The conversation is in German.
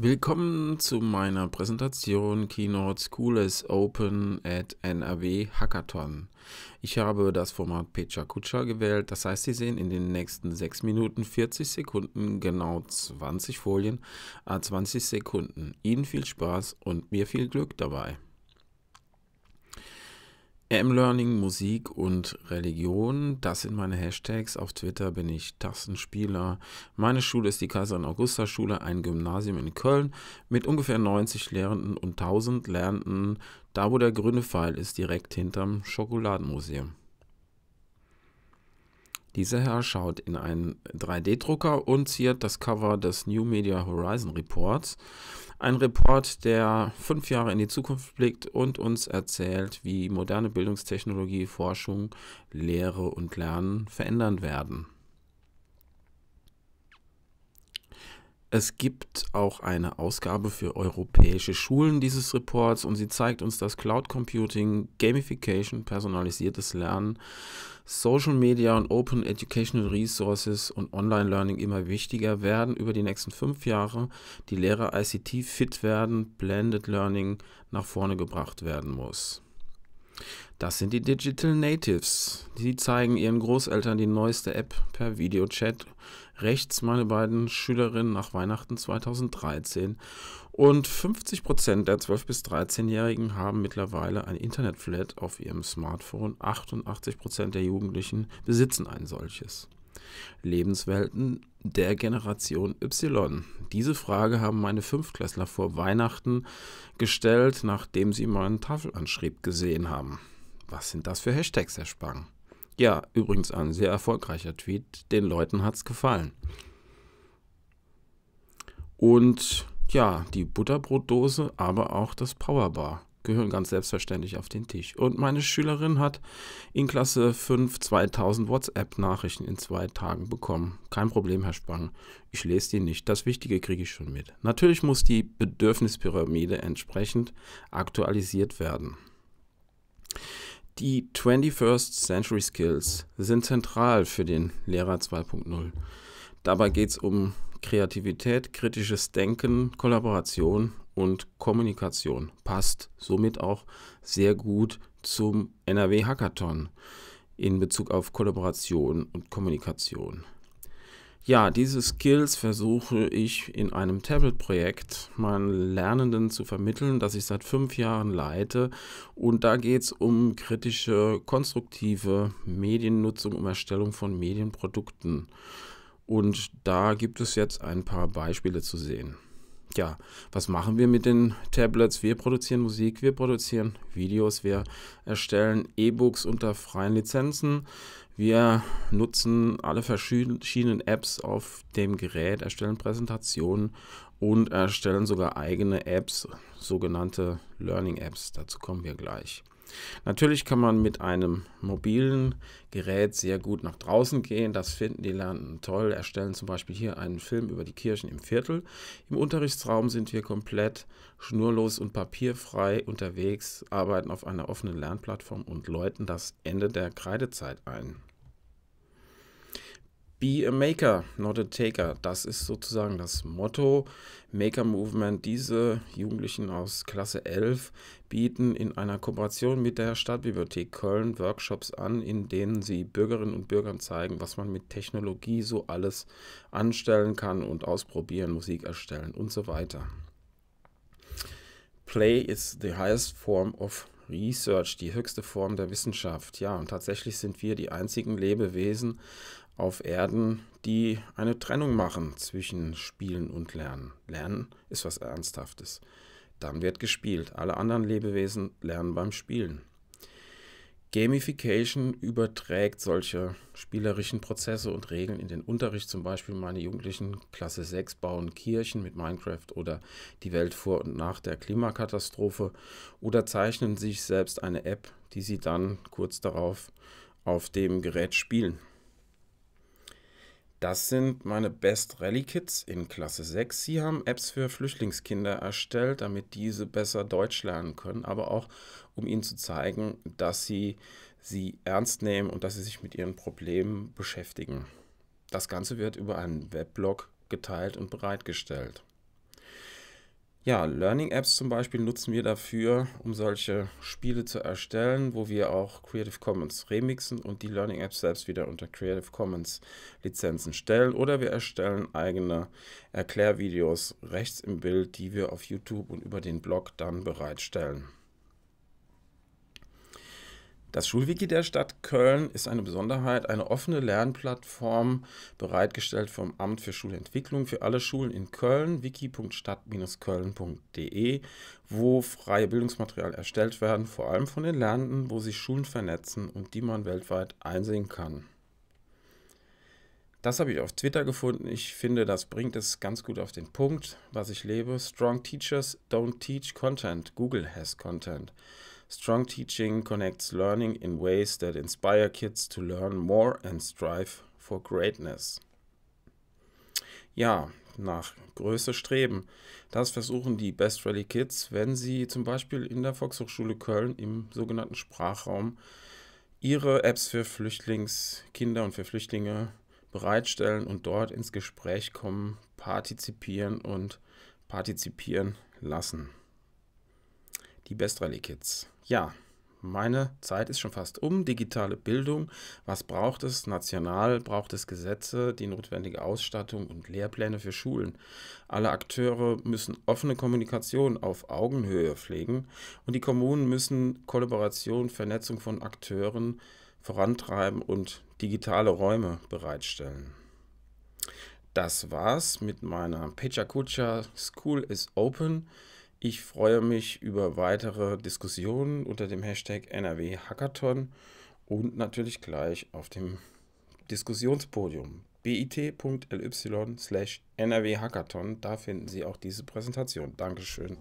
Willkommen zu meiner Präsentation Keynote School is Open at NRW Hackathon. Ich habe das Format Pecha Kutscha gewählt, das heißt, Sie sehen in den nächsten 6 Minuten 40 Sekunden genau 20 Folien, 20 äh, Sekunden. Ihnen viel Spaß und mir viel Glück dabei. M-Learning, Musik und Religion, das sind meine Hashtags. Auf Twitter bin ich Tastenspieler. Meine Schule ist die Kaiserin-Augusta-Schule, ein Gymnasium in Köln mit ungefähr 90 Lehrenden und 1000 Lernenden, da wo der grüne Pfeil ist, direkt hinterm Schokoladenmuseum. Dieser Herr schaut in einen 3D-Drucker und ziert das Cover des New Media Horizon Reports. Ein Report, der fünf Jahre in die Zukunft blickt und uns erzählt, wie moderne Bildungstechnologie, Forschung, Lehre und Lernen verändern werden. Es gibt auch eine Ausgabe für europäische Schulen dieses Reports und sie zeigt uns, dass Cloud Computing, Gamification, personalisiertes Lernen, Social Media und Open Educational Resources und Online Learning immer wichtiger werden über die nächsten fünf Jahre, die Lehrer ICT fit werden, Blended Learning nach vorne gebracht werden muss. Das sind die Digital Natives. Sie zeigen ihren Großeltern die neueste App per Videochat rechts meine beiden Schülerinnen nach Weihnachten 2013. Und 50 Prozent der 12- bis 13-Jährigen haben mittlerweile ein Internetflat auf ihrem Smartphone. 88 Prozent der Jugendlichen besitzen ein solches. Lebenswelten der Generation Y. Diese Frage haben meine Fünftklässler vor Weihnachten gestellt, nachdem sie meinen Tafelanschrieb gesehen haben. Was sind das für Hashtags, Herr Spang? Ja, übrigens ein sehr erfolgreicher Tweet. Den Leuten hat es gefallen. Und ja, die Butterbrotdose, aber auch das Powerbar gehören ganz selbstverständlich auf den Tisch. Und meine Schülerin hat in Klasse 5 2000 WhatsApp-Nachrichten in zwei Tagen bekommen. Kein Problem, Herr Spang. Ich lese die nicht. Das Wichtige kriege ich schon mit. Natürlich muss die Bedürfnispyramide entsprechend aktualisiert werden. Die 21st Century Skills sind zentral für den Lehrer 2.0. Dabei geht es um Kreativität, kritisches Denken, Kollaboration und Kommunikation. Passt somit auch sehr gut zum NRW Hackathon in Bezug auf Kollaboration und Kommunikation. Ja, diese Skills versuche ich in einem Tablet-Projekt meinen Lernenden zu vermitteln, das ich seit fünf Jahren leite. Und da geht es um kritische, konstruktive Mediennutzung, um Erstellung von Medienprodukten. Und da gibt es jetzt ein paar Beispiele zu sehen ja, was machen wir mit den Tablets? Wir produzieren Musik, wir produzieren Videos, wir erstellen E-Books unter freien Lizenzen. Wir nutzen alle verschiedenen Apps auf dem Gerät, erstellen Präsentationen und erstellen sogar eigene Apps, sogenannte Learning Apps. Dazu kommen wir gleich. Natürlich kann man mit einem mobilen Gerät sehr gut nach draußen gehen. Das finden die Lernenden toll. Erstellen zum Beispiel hier einen Film über die Kirchen im Viertel. Im Unterrichtsraum sind wir komplett schnurlos und papierfrei unterwegs, arbeiten auf einer offenen Lernplattform und läuten das Ende der Kreidezeit ein. Be a Maker, not a Taker. Das ist sozusagen das Motto Maker Movement. Diese Jugendlichen aus Klasse 11 bieten in einer Kooperation mit der Stadtbibliothek Köln Workshops an, in denen sie Bürgerinnen und Bürgern zeigen, was man mit Technologie so alles anstellen kann und ausprobieren, Musik erstellen und so weiter. Play is the highest form of Research, die höchste Form der Wissenschaft. Ja, und tatsächlich sind wir die einzigen Lebewesen auf Erden, die eine Trennung machen zwischen Spielen und Lernen. Lernen ist was Ernsthaftes. Dann wird gespielt. Alle anderen Lebewesen lernen beim Spielen. Gamification überträgt solche spielerischen Prozesse und Regeln in den Unterricht. Zum Beispiel meine Jugendlichen Klasse 6 bauen Kirchen mit Minecraft oder die Welt vor und nach der Klimakatastrophe oder zeichnen sich selbst eine App, die sie dann kurz darauf auf dem Gerät spielen. Das sind meine Best Rally Kits in Klasse 6. Sie haben Apps für Flüchtlingskinder erstellt, damit diese besser Deutsch lernen können, aber auch um ihnen zu zeigen, dass sie sie ernst nehmen und dass sie sich mit ihren Problemen beschäftigen. Das Ganze wird über einen Weblog geteilt und bereitgestellt. Ja, Learning Apps zum Beispiel nutzen wir dafür, um solche Spiele zu erstellen, wo wir auch Creative Commons remixen und die Learning Apps selbst wieder unter Creative Commons Lizenzen stellen. Oder wir erstellen eigene Erklärvideos rechts im Bild, die wir auf YouTube und über den Blog dann bereitstellen. Das Schulwiki der Stadt Köln ist eine Besonderheit, eine offene Lernplattform, bereitgestellt vom Amt für Schulentwicklung für alle Schulen in Köln, wiki.stadt-köln.de, wo freie Bildungsmaterial erstellt werden, vor allem von den Lernenden, wo sich Schulen vernetzen und die man weltweit einsehen kann. Das habe ich auf Twitter gefunden. Ich finde, das bringt es ganz gut auf den Punkt, was ich lebe. Strong Teachers don't teach content. Google has content. Strong teaching connects learning in ways that inspire kids to learn more and strive for greatness. Ja, nach Größe streben. Das versuchen die Best Rally Kids, wenn sie zum Beispiel in der Volkshochschule Köln im sogenannten Sprachraum ihre Apps für Flüchtlingskinder und für Flüchtlinge bereitstellen und dort ins Gespräch kommen, partizipieren und partizipieren lassen. Die Best Rally Kids. Ja, meine Zeit ist schon fast um. Digitale Bildung. Was braucht es? National braucht es Gesetze, die notwendige Ausstattung und Lehrpläne für Schulen. Alle Akteure müssen offene Kommunikation auf Augenhöhe pflegen und die Kommunen müssen Kollaboration, Vernetzung von Akteuren vorantreiben und digitale Räume bereitstellen. Das war's mit meiner Pechakucha School is Open. Ich freue mich über weitere Diskussionen unter dem Hashtag NRW Hackathon und natürlich gleich auf dem Diskussionspodium bit.ly slash NRW Hackathon. Da finden Sie auch diese Präsentation. Dankeschön.